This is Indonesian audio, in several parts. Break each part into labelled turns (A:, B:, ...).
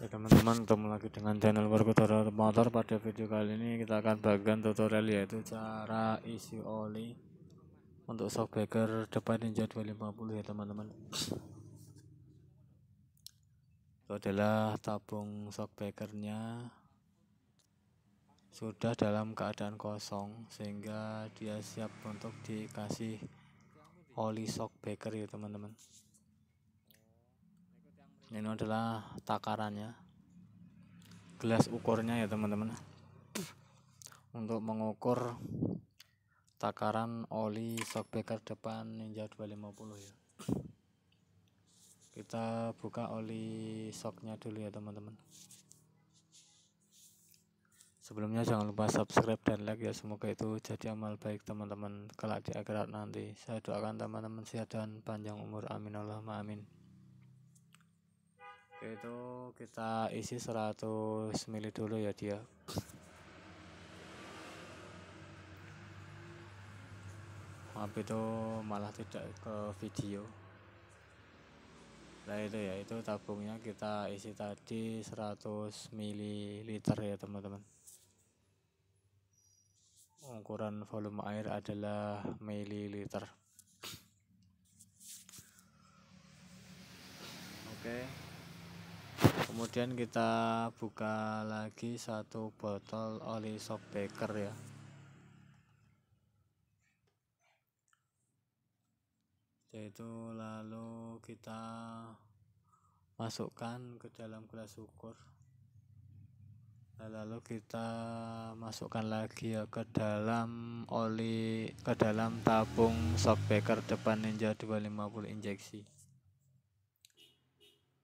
A: Ya teman-teman ketemu lagi dengan channel Wargo Motor, Motor pada video kali ini kita akan bagian tutorial yaitu cara isi oli untuk shockbreaker depan Ninja 250 ya teman-teman itu adalah tabung shockbreakernya sudah dalam keadaan kosong sehingga dia siap untuk dikasih oli shockbreaker ya teman-teman ini adalah takarannya gelas ukurnya ya teman-teman untuk mengukur takaran oli shockbreaker depan Ninja 250 ya kita buka oli shocknya dulu ya teman-teman sebelumnya jangan lupa subscribe dan like ya semoga itu jadi amal baik teman-teman kelak di akhirat nanti saya doakan teman-teman sehat dan panjang umur amin Allahumma amin itu kita isi 100 ml dulu ya dia maaf itu malah tidak ke video nah itu ya itu tabungnya kita isi tadi 100 ml ya teman-teman ukuran volume air adalah mililiter kemudian kita buka lagi satu botol oli soft baker ya yaitu lalu kita masukkan ke dalam gelas ukur nah, lalu kita masukkan lagi ya ke dalam oli ke dalam tabung shock depan ninja 250 injeksi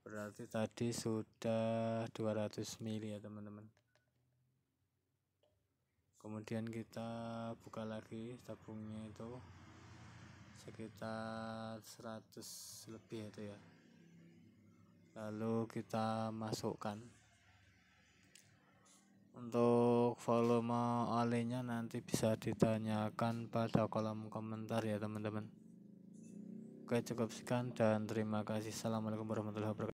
A: berarti tadi sudah 200 mili ya teman-teman kemudian kita buka lagi tabungnya itu sekitar 100 lebih itu ya lalu kita masukkan untuk volume olehnya nanti bisa ditanyakan pada kolom komentar ya teman-teman oke cukup sekian dan terima kasih assalamualaikum warahmatullahi wabarakatuh